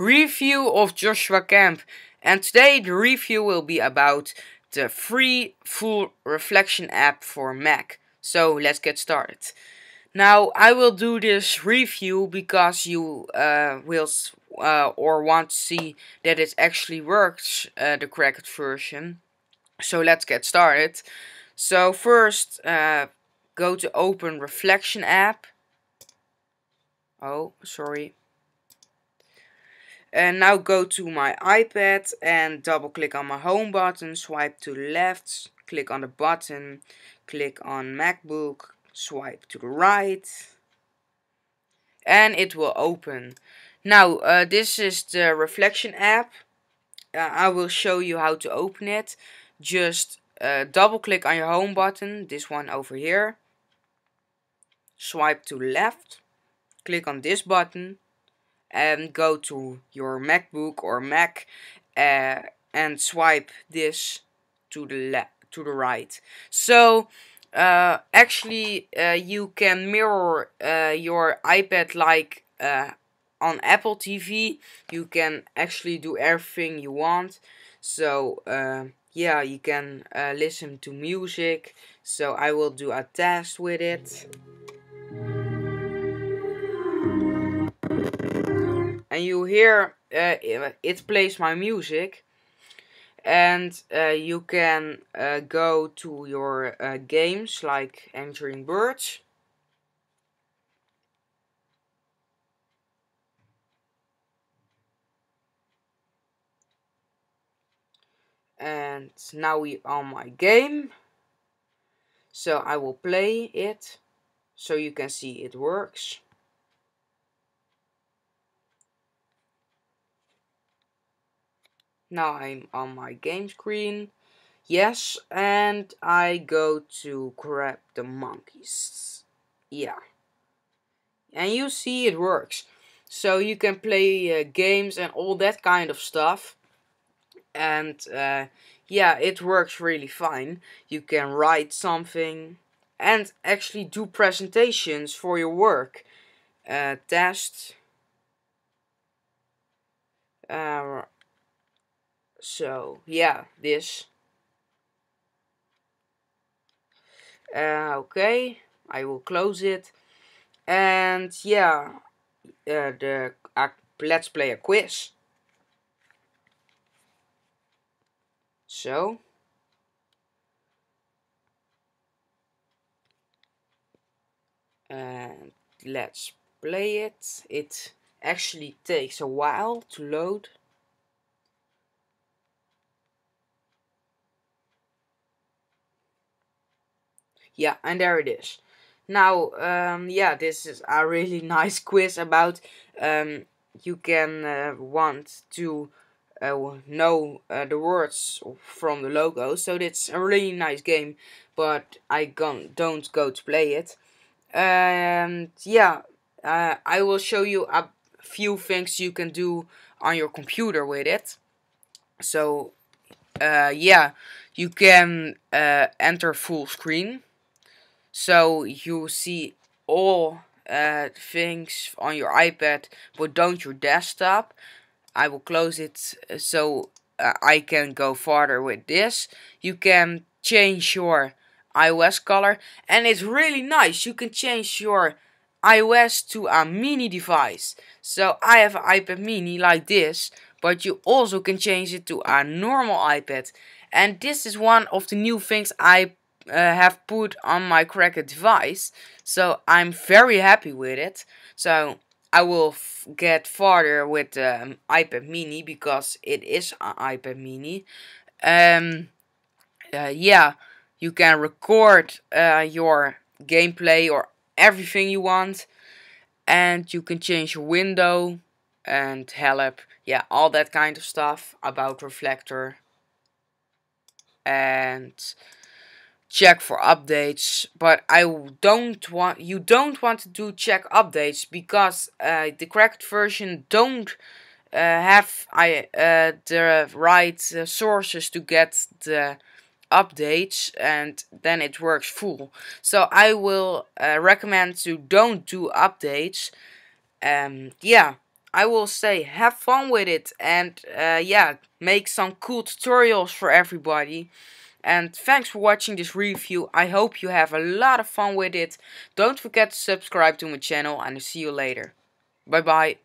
review of Joshua Camp. And today the review will be about the free full reflection app for Mac. So let's get started. Now I will do this review because you uh, will uh, or want to see that it actually works, uh, the cracked version. So let's get started. So first uh, go to open reflection app. Oh, sorry. And now go to my iPad and double click on my home button, swipe to the left, click on the button, click on MacBook, swipe to the right. And it will open. Now, uh, this is the reflection app. Uh, I will show you how to open it. Just uh, double click on your home button, this one over here. Swipe to left, click on this button, and go to your MacBook or Mac uh, and swipe this to the left to the right. So uh, actually uh, you can mirror uh, your iPad like uh, on Apple TV. You can actually do everything you want. So uh, yeah, you can uh, listen to music. So I will do a test with it. here uh, it plays my music and uh, you can uh, go to your uh, games like entering birds and now we are my game so I will play it so you can see it works Now I'm on my game screen. Yes, and I go to grab the monkeys. Yeah. And you see it works. So you can play uh, games and all that kind of stuff. And uh, yeah, it works really fine. You can write something and actually do presentations for your work. Uh, test. Uh, so, yeah, this. Uh, okay, I will close it. And yeah, uh, the, uh, let's play a quiz. So. And let's play it. It actually takes a while to load. Yeah, and there it is. Now, um, yeah, this is a really nice quiz about um, you can uh, want to uh, know uh, the words from the logo. So it's a really nice game, but I don't go to play it. And yeah, uh, I will show you a few things you can do on your computer with it. So uh, yeah, you can uh, enter full screen so you see all uh, things on your iPad but don't your desktop. I will close it uh, so uh, I can go farther with this. You can change your iOS color and it's really nice. You can change your iOS to a mini device. So I have an iPad mini like this but you also can change it to a normal iPad. And this is one of the new things I uh, have put on my Cracker device. So I'm very happy with it. So I will get farther with the um, iPad mini because it is an iPad mini. Um, uh, yeah, you can record uh, your gameplay or everything you want. And you can change your window and help. Yeah, all that kind of stuff about Reflector. And check for updates but I don't want you don't want to do check updates because uh, the correct version don't uh, have I uh, the right uh, sources to get the updates and then it works full so I will uh, recommend to don't do updates um yeah I will say have fun with it and uh, yeah make some cool tutorials for everybody and thanks for watching this review. I hope you have a lot of fun with it. Don't forget to subscribe to my channel and I'll see you later. Bye bye.